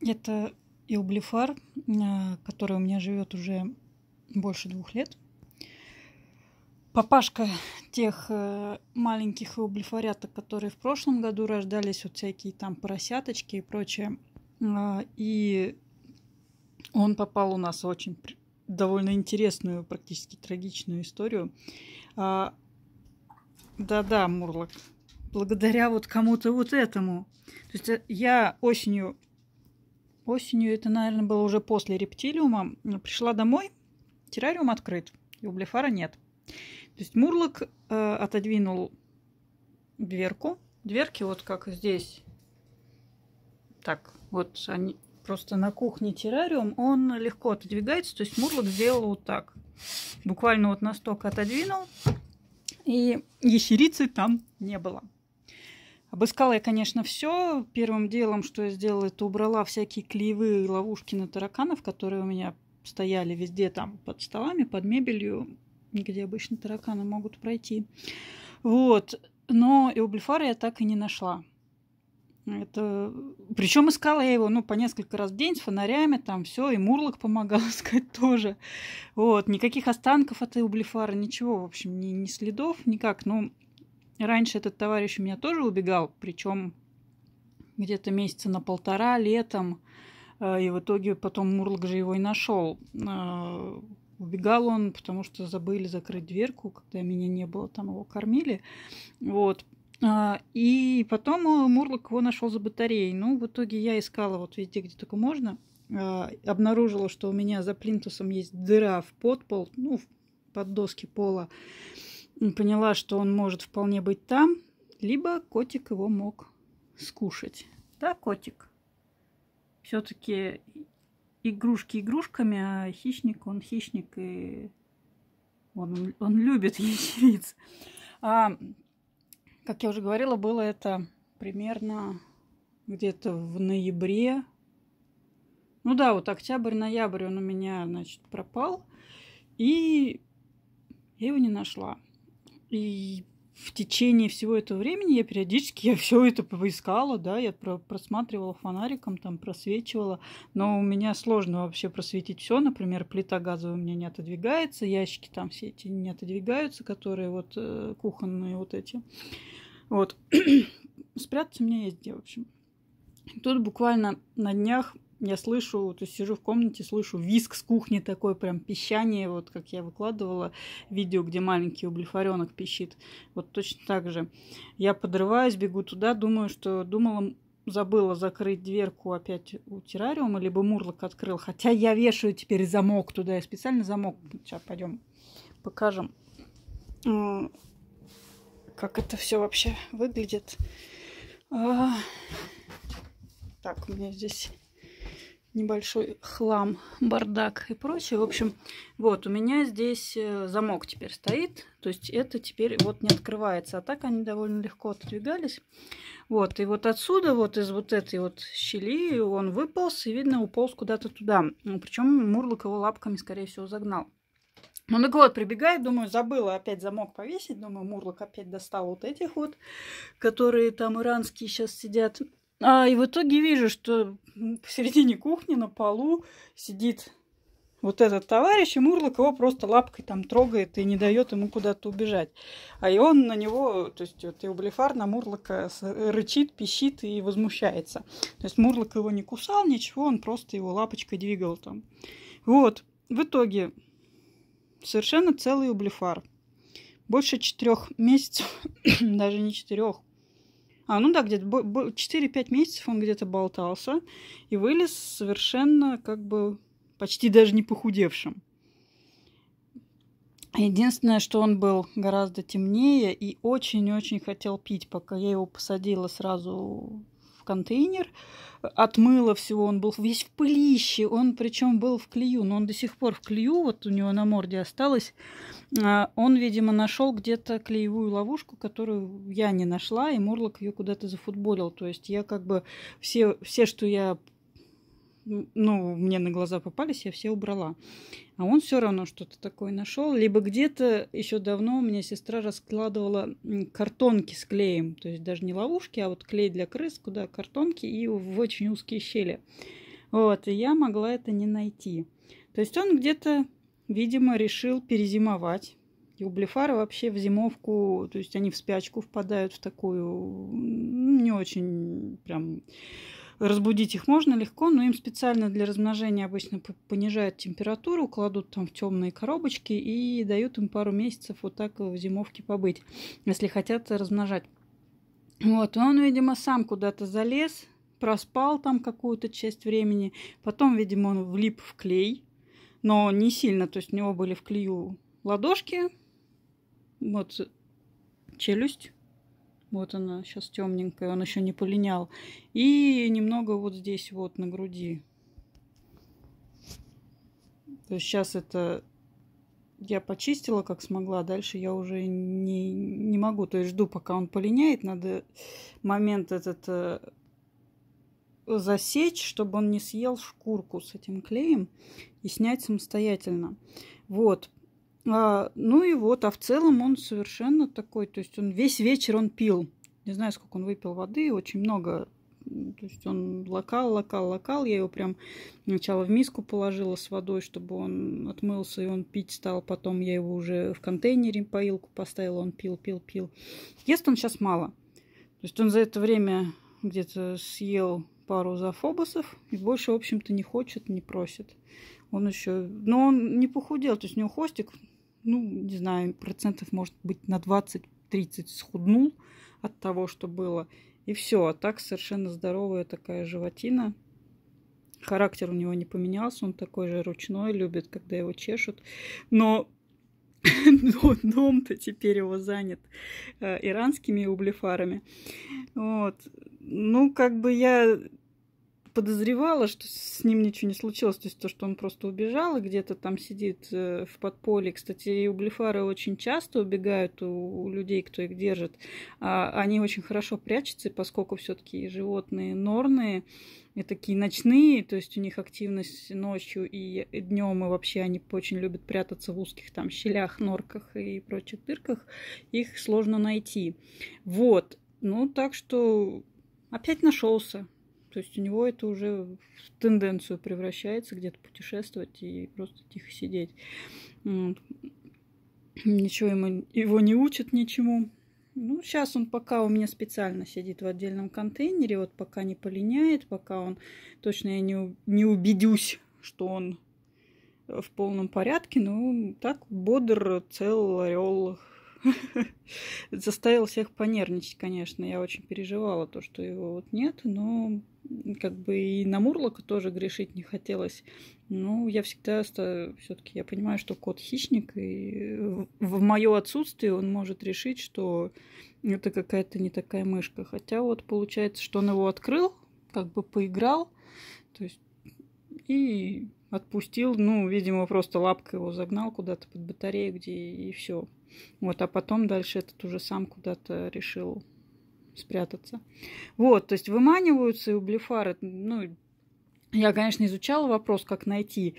Это Илблифар, э, который у меня живет уже больше двух лет. Папашка тех э, маленьких иублифоряток, которые в прошлом году рождались, вот всякие там поросяточки и прочее. Э, и он попал у нас в очень довольно интересную, практически трагичную историю. А, да-да, Мурлок, благодаря вот кому-то вот этому. То есть я осенью Осенью, это, наверное, было уже после рептилиума, пришла домой, террариум открыт, и у блефара нет. То есть Мурлок э, отодвинул дверку. Дверки вот как здесь. Так, вот они просто на кухне террариум, он легко отодвигается. То есть Мурлок сделал вот так. Буквально вот настолько отодвинул. И ящерицы там не было. Обыскала я, конечно, все. Первым делом, что я сделала, это убрала всякие клеевые ловушки на тараканов, которые у меня стояли везде там под столами, под мебелью, где обычно тараканы могут пройти. Вот. Но эублифара я так и не нашла. Это... Причем искала я его, ну, по несколько раз в день с фонарями, там все, и Мурлок помогал искать тоже. Вот, никаких останков от Эублифара, ничего, в общем, ни, ни следов, никак. Ну, Раньше этот товарищ у меня тоже убегал, причем где-то месяца на полтора летом. Э, и в итоге потом Мурлок же его и нашел. Э, убегал он, потому что забыли закрыть дверку, когда меня не было, там его кормили. Вот. Э, и потом Мурлок его нашел за батареей. Ну, в итоге я искала вот везде, где только можно. Обнаружила, что у меня за плинтусом есть дыра в подпол, ну, под доски пола поняла, что он может вполне быть там, либо котик его мог скушать. Да, котик? Все-таки игрушки игрушками, а хищник, он хищник, и он, он любит ящериц. А, как я уже говорила, было это примерно где-то в ноябре. Ну да, вот октябрь-ноябрь он у меня, значит, пропал. И я его не нашла. И в течение всего этого времени я периодически я все это поискала, да, я про просматривала фонариком, там просвечивала, но у меня сложно вообще просветить все, например, плита газовая у меня не отодвигается, ящики там все эти не отодвигаются, которые вот э, кухонные вот эти, вот спрятаться у меня есть где, в общем. Тут буквально на днях я слышу, то есть сижу в комнате, слышу виск с кухни такой, прям пищание, вот как я выкладывала видео, где маленький облифаренок пищит. Вот точно так же. Я подрываюсь, бегу туда, думаю, что думала, забыла закрыть дверку опять у террариума, либо мурлок открыл. Хотя я вешаю теперь замок туда, я специально замок. Сейчас пойдем покажем, а, как это все вообще выглядит. А, так, у меня здесь небольшой хлам, бардак и прочее. В общем, вот у меня здесь э, замок теперь стоит, то есть это теперь вот не открывается. А так они довольно легко отодвигались. Вот, и вот отсюда, вот из вот этой вот щели он выполз и, видно, уполз куда-то туда. Ну, Причем Мурлок его лапками, скорее всего, загнал. Ну так вот, прибегает, думаю, забыла опять замок повесить. Думаю, Мурлок опять достал вот этих вот, которые там иранские сейчас сидят. А, и в итоге вижу, что посередине кухни на полу сидит вот этот товарищ, и Мурлок его просто лапкой там трогает и не дает ему куда-то убежать. А и он на него, то есть вот его блефар на Мурлока рычит, пищит и возмущается. То есть Мурлок его не кусал, ничего, он просто его лапочкой двигал там. Вот, в итоге совершенно целый блефар. Больше четырех месяцев, даже не четырех, а, ну да, где-то 4-5 месяцев он где-то болтался и вылез совершенно как бы почти даже не похудевшим. Единственное, что он был гораздо темнее и очень-очень хотел пить, пока я его посадила сразу контейнер, отмыла всего, он был весь в пылище, он причем был в клею, но он до сих пор в клею, вот у него на морде осталось. А, он, видимо, нашел где-то клеевую ловушку, которую я не нашла, и Мурлок ее куда-то зафутболил. То есть я как бы все, все что я ну, мне на глаза попались, я все убрала. А он все равно что-то такое нашел. Либо где-то еще давно у меня сестра раскладывала картонки с клеем. То есть даже не ловушки, а вот клей для крыс, куда картонки и в очень узкие щели. Вот, и я могла это не найти. То есть он где-то, видимо, решил перезимовать. И у блефара вообще в зимовку, то есть они в спячку впадают в такую не очень прям Разбудить их можно легко, но им специально для размножения обычно понижают температуру, кладут там в темные коробочки и дают им пару месяцев вот так в зимовке побыть, если хотят размножать. Вот, он, видимо, сам куда-то залез, проспал там какую-то часть времени, потом, видимо, он влип в клей, но не сильно, то есть у него были в клею ладошки, вот челюсть, вот она сейчас темненькая, он еще не полинял. И немного вот здесь вот на груди. То есть сейчас это я почистила как смогла, дальше я уже не, не могу. То есть жду, пока он полиняет. Надо момент этот э, засечь, чтобы он не съел шкурку с этим клеем и снять самостоятельно. Вот, а, ну и вот, а в целом он совершенно такой, то есть он весь вечер он пил. Не знаю, сколько он выпил воды, очень много. То есть он локал, локал, локал. Я его прям сначала в миску положила с водой, чтобы он отмылся, и он пить стал. Потом я его уже в контейнере поилку поставила, он пил, пил, пил. Ест он сейчас мало. То есть он за это время где-то съел пару зафобосов и больше, в общем-то, не хочет, не просит. Он еще... Но он не похудел, то есть у него хвостик ну, не знаю, процентов, может быть, на 20-30 схуднул от того, что было. И все. А так совершенно здоровая такая животина. Характер у него не поменялся. Он такой же ручной, любит, когда его чешут. Но дом-то теперь его занят э, иранскими ублефарами. Вот. Ну, как бы я подозревала, что с ним ничего не случилось. То есть то, что он просто убежал и где-то там сидит э, в подполье. Кстати, и у блефары очень часто убегают у, людей, кто их держит. А, они очень хорошо прячутся, поскольку все-таки животные норные и такие ночные, то есть у них активность ночью и днем, и вообще они очень любят прятаться в узких там щелях, норках и прочих дырках, их сложно найти. Вот, ну так что опять нашелся. То есть у него это уже в тенденцию превращается где-то путешествовать и просто тихо сидеть. Ничего ему, его не учат ничему. Ну, сейчас он пока у меня специально сидит в отдельном контейнере, вот пока не полиняет, пока он точно я не, не убедюсь, что он в полном порядке, ну так бодр, цел, орел, заставил всех понервничать, конечно. Я очень переживала то, что его вот нет, но как бы и на Мурлока тоже грешить не хотелось. Ну, я всегда все-таки я понимаю, что кот хищник, и в мое отсутствие он может решить, что это какая-то не такая мышка. Хотя вот получается, что он его открыл, как бы поиграл, то есть и отпустил, ну, видимо, просто лапка его загнал куда-то под батарею, где и все. Вот, а потом дальше этот уже сам куда-то решил спрятаться. Вот, то есть выманиваются и у блефары, ну, я, конечно, изучала вопрос, как найти.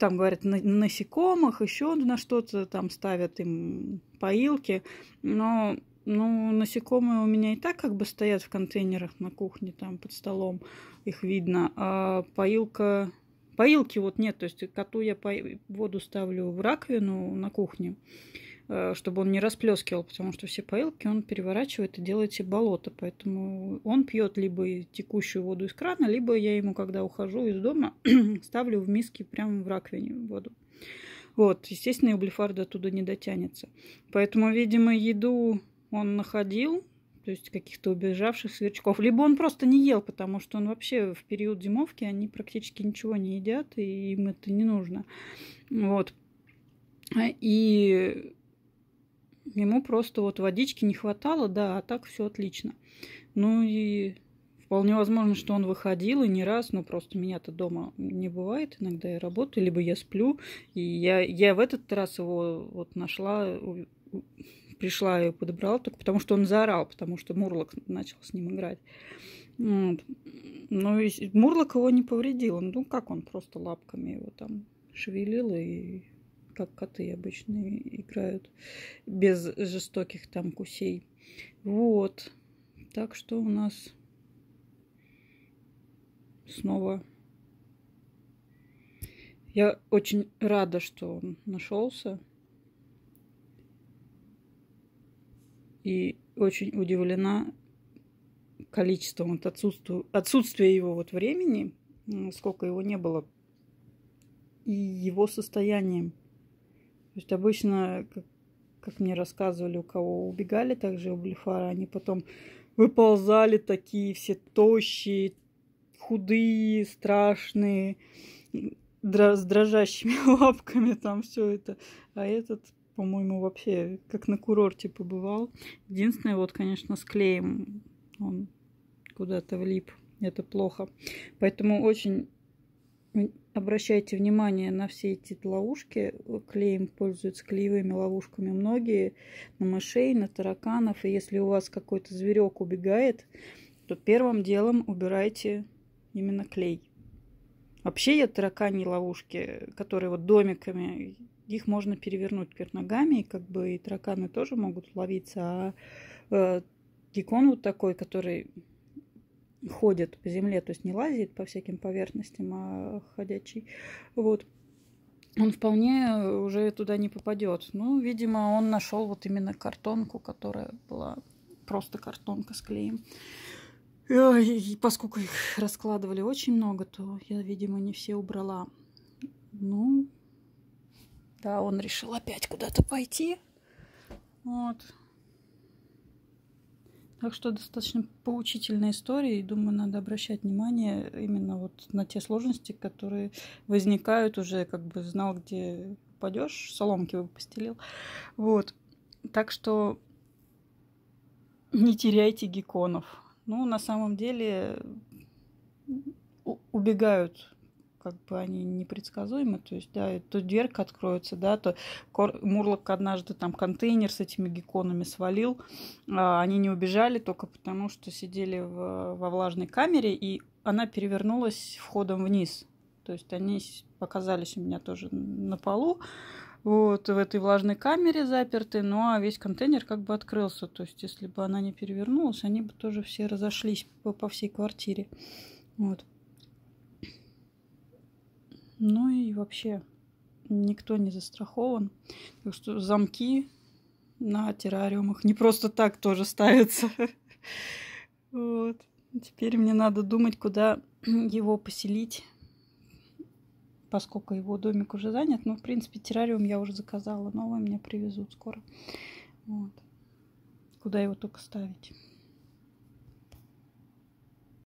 Там говорят на насекомых, еще на что-то там ставят им поилки. Но ну, насекомые у меня и так как бы стоят в контейнерах на кухне, там под столом их видно. А поилка... Поилки вот нет, то есть коту я по... воду ставлю в раковину на кухне. Э, чтобы он не расплескивал, потому что все поилки он переворачивает и делает себе болото. Поэтому он пьет либо текущую воду из крана, либо я ему, когда ухожу из дома, ставлю в миски прямо в раковине воду. Вот, естественно, и у Блефарда оттуда не дотянется. Поэтому, видимо, еду он находил, то есть каких-то убежавших сверчков. Либо он просто не ел, потому что он вообще в период зимовки они практически ничего не едят, и им это не нужно. Вот. А, и Ему просто вот водички не хватало, да, а так все отлично. Ну и вполне возможно, что он выходил и не раз, но просто меня-то дома не бывает. Иногда я работаю, либо я сплю. И я, я в этот раз его вот нашла, пришла и подобрала, только потому что он заорал, потому что Мурлок начал с ним играть. Вот. Ну и Мурлок его не повредил. Ну как он просто лапками его там шевелил и как коты обычно играют, без жестоких там кусей. Вот. Так что у нас снова... Я очень рада, что он нашелся. И очень удивлена количеством вот отсутствия, отсутствия его вот времени, сколько его не было, и его состоянием есть обычно, как, как мне рассказывали, у кого убегали также у блефара, они потом выползали такие все тощие, худые, страшные, дро с дрожащими лапками там все это. А этот, по-моему, вообще как на курорте побывал. Единственное, вот, конечно, с клеем он куда-то влип. Это плохо. Поэтому очень Обращайте внимание на все эти ловушки. Клеем пользуются клеевыми ловушками многие. На мышей, на тараканов. И если у вас какой-то зверек убегает, то первым делом убирайте именно клей. Вообще я таракани ловушки, которые вот домиками, их можно перевернуть вверх ногами, и как бы и тараканы тоже могут ловиться, а э, геккон вот такой, который ходит по земле, то есть не лазит по всяким поверхностям, а ходячий. Вот. Он вполне уже туда не попадет. Ну, видимо, он нашел вот именно картонку, которая была просто картонка с клеем. И поскольку их раскладывали очень много, то я, видимо, не все убрала. Ну, да, он решил опять куда-то пойти. Вот. Так что достаточно поучительная история, и думаю, надо обращать внимание именно вот на те сложности, которые возникают уже, как бы знал, где упадешь, соломки его постелил. Вот. Так что не теряйте гекконов. Ну, на самом деле, убегают как бы они непредсказуемы, то есть, да, то дверка откроется, да, то Кор... Мурлок однажды там контейнер с этими гекконами свалил, а, они не убежали только потому, что сидели в... во влажной камере, и она перевернулась входом вниз, то есть они показались у меня тоже на полу, вот в этой влажной камере заперты, ну а весь контейнер как бы открылся, то есть если бы она не перевернулась, они бы тоже все разошлись по, по всей квартире, вот. Ну и вообще никто не застрахован. Так что замки на террариумах не просто так тоже ставятся. Вот. Теперь мне надо думать, куда его поселить, поскольку его домик уже занят. Но, ну, в принципе, террариум я уже заказала. Новый мне привезут скоро. Вот. Куда его только ставить.